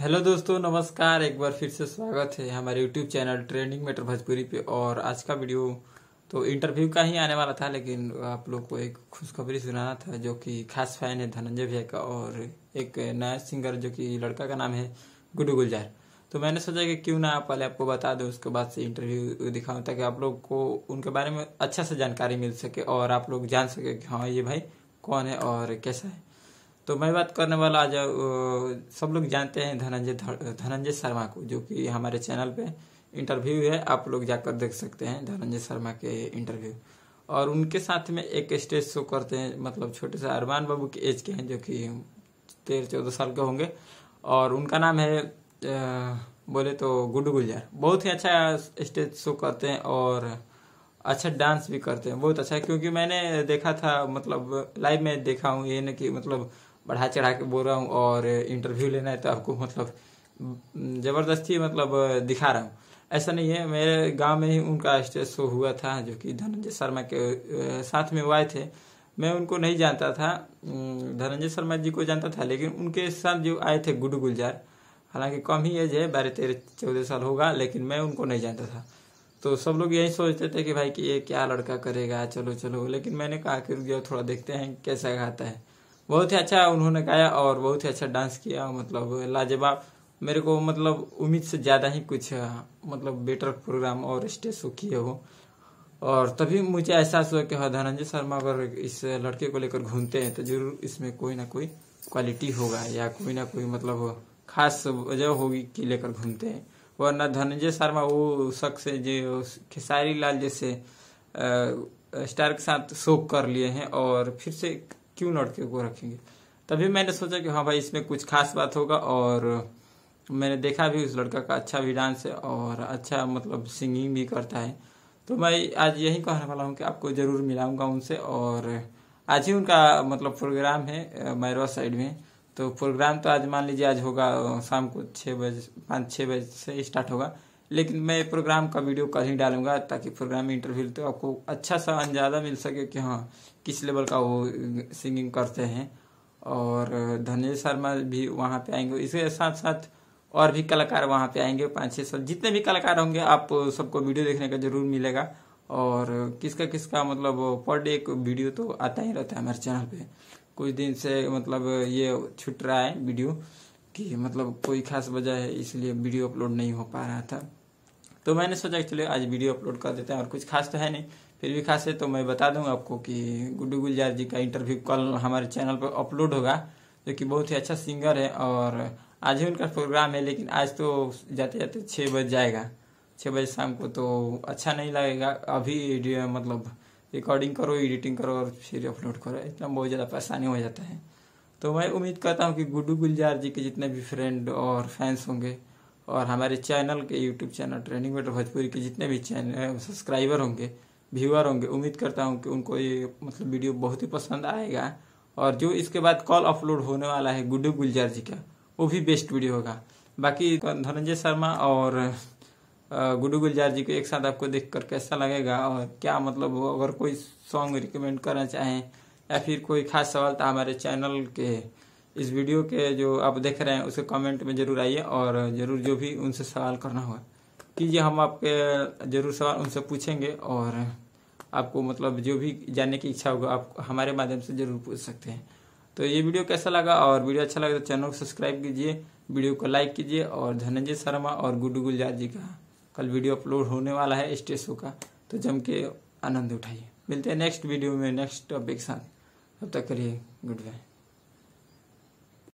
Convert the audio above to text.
hello दोस्तों नमस्कार एक बार फिर से स्वागत है हमारे YouTube channel trending matter Bhojpuri पे और आज का वीडियो तो इंटरव्यू का ही आने वाला था लेकिन आप लोग को एक खुशखबरी सुनाना था जो कि खास फैन है धनंजय भैया का और एक नया सिंगर जो कि लड़का का नाम है गुडू गुलजार तो मैंने सोचा कि क्यों ना पहले आपको बता दो उसके बाद से इंटरव्यू दिखाऊँ ताकि आप लोग को उनके बारे में अच्छा से जानकारी मिल सके और आप लोग जान सके कि हाँ ये भाई कौन है और कैसा है तो मैं बात करने वाला आज सब लोग जानते हैं धनंजय धनंजय शर्मा को जो कि हमारे चैनल पे इंटरव्यू है आप लोग जाकर देख सकते हैं धनंजय शर्मा के इंटरव्यू और उनके साथ में एक स्टेज शो करते हैं मतलब छोटे से अरमान बाबू के एज के हैं जो कि तेरह चौदह साल के होंगे और उनका नाम है बोले तो गुड्डू गुलजार बहुत ही अच्छा स्टेज शो करते हैं और अच्छा डांस भी करते हैं बहुत अच्छा है क्योंकि मैंने देखा था मतलब लाइव में देखा हूँ ये ना कि मतलब बढ़ा चढ़ा के बोल रहा हूँ और इंटरव्यू लेना है तो आपको मतलब हम्म, ज़बरदस्ती मतलब दिखा रहा हूँ ऐसा नहीं है मेरे गांव में ही उनका स्टेज शो हुआ था जो कि धनंजय शर्मा के साथ में वो आए थे मैं उनको नहीं जानता था हम्म, धनंजय शर्मा जी को जानता था लेकिन उनके साथ जो आए थे गुड गुलजार हालांकि कम ही एज है बारह तेरह चौदह साल होगा लेकिन मैं उनको नहीं जानता था तो सब लोग यही सोचते थे कि भाई कि ये क्या लड़का करेगा चलो चलो लेकिन मैंने कहा कि रुक जाओ थोड़ा देखते हैं कैसा गाता है बहुत ही अच्छा उन्होंने गाया और बहुत ही अच्छा डांस किया मतलब लाजवाब मेरे को मतलब उम्मीद से ज़्यादा ही कुछ मतलब बेटर प्रोग्राम और स्टेज शो किए हो और तभी मुझे एहसास हुआ कि हाँ धनंजय शर्मा अगर इस लड़के को लेकर घूमते हैं तो जरूर इसमें कोई ना कोई क्वालिटी होगा या कोई ना कोई मतलब खास वजह होगी कि लेकर घूमते हैं वरना धनंजय शर्मा वो शख्स है जो खेसारी लाल जैसे स्टार के साथ शो कर लिए हैं और फिर से क्यों लड़के को रखेंगे तभी मैंने सोचा कि हाँ भाई इसमें कुछ खास बात होगा और मैंने देखा भी उस लड़का का अच्छा भी डांस है और अच्छा मतलब सिंगिंग भी करता है तो मैं आज यही कहने वाला हूँ कि आपको ज़रूर मिलाऊंगा उनसे और आज ही उनका मतलब प्रोग्राम है मैरवा साइड में तो प्रोग्राम तो आज मान लीजिए आज होगा शाम को छः बजे पाँच छः बजे से स्टार्ट होगा लेकिन मैं प्रोग्राम का वीडियो कल ही डालूंगा ताकि प्रोग्राम में इंटरव्यू तो आपको अच्छा सा अंदाजा मिल सके कि हाँ किस लेवल का वो सिंगिंग करते हैं और धनेश शर्मा भी वहाँ पे आएंगे इसके साथ साथ और भी कलाकार वहाँ पे आएंगे पाँच छः सौ जितने भी कलाकार होंगे आप सबको वीडियो देखने का जरूर मिलेगा और किसका किसका मतलब पर डे एक वीडियो तो आता ही रहता है हमारे चैनल पे कुछ दिन से मतलब ये छुट रहा है वीडियो कि मतलब कोई खास वजह है इसलिए वीडियो अपलोड नहीं हो पा रहा था तो मैंने सोचा कि चलो आज वीडियो अपलोड कर देते हैं और कुछ खास तो है नहीं फिर भी खास है तो मैं बता दूंगा आपको कि गुड्डू गुलजार जी का इंटरव्यू कल हमारे चैनल पर अपलोड होगा जो कि बहुत ही अच्छा सिंगर है और आज ही उनका प्रोग्राम है लेकिन आज तो जाते जाते छः बज जाएगा छः बजे शाम को तो अच्छा नहीं लगेगा अभी मतलब रिकॉर्डिंग करो एडिटिंग करो और फिर अपलोड करो इतना बहुत ज़्यादा परेशानी हो जाता है तो मैं उम्मीद करता हूँ कि गुड्डू गुलजार जी के जितने भी फ्रेंड और फैंस होंगे और हमारे चैनल के YouTube channel training matter Bhojpuri के जितने भी चैनल सब्सक्राइबर होंगे व्यूअर होंगे उम्मीद करता हूँ कि उनको ये मतलब वीडियो बहुत ही पसंद आएगा और जो इसके बाद कॉल अपलोड होने वाला है गुड्डू गुलजार जी का वो भी बेस्ट वीडियो होगा बाकी धनंजय शर्मा और गुड्डू गुलजार जी को एक साथ आपको देख कर कैसा लगेगा और क्या मतलब वो अगर कोई सॉन्ग रिकमेंड करना चाहें या फिर कोई खास सवाल तो हमारे चैनल के इस वीडियो के जो आप देख रहे हैं उसे कमेंट में जरूर आइए और जरूर जो भी उनसे सवाल करना होगा कीजिए हम आपके जरूर सवाल उनसे पूछेंगे और आपको मतलब जो भी जानने की इच्छा होगा आप हमारे माध्यम से जरूर पूछ सकते हैं तो ये वीडियो कैसा लगा और वीडियो अच्छा लगा तो चैनल को सब्सक्राइब कीजिए वीडियो को लाइक कीजिए और धनंजय शर्मा और गुड्डू गुलजार जी का कल वीडियो अपलोड होने वाला है स्टेज शो का तो जम के आनंद उठाइए मिलते हैं नेक्स्ट वीडियो में नेक्स्ट टॉपिक साथ तब तक करिए गुड बाय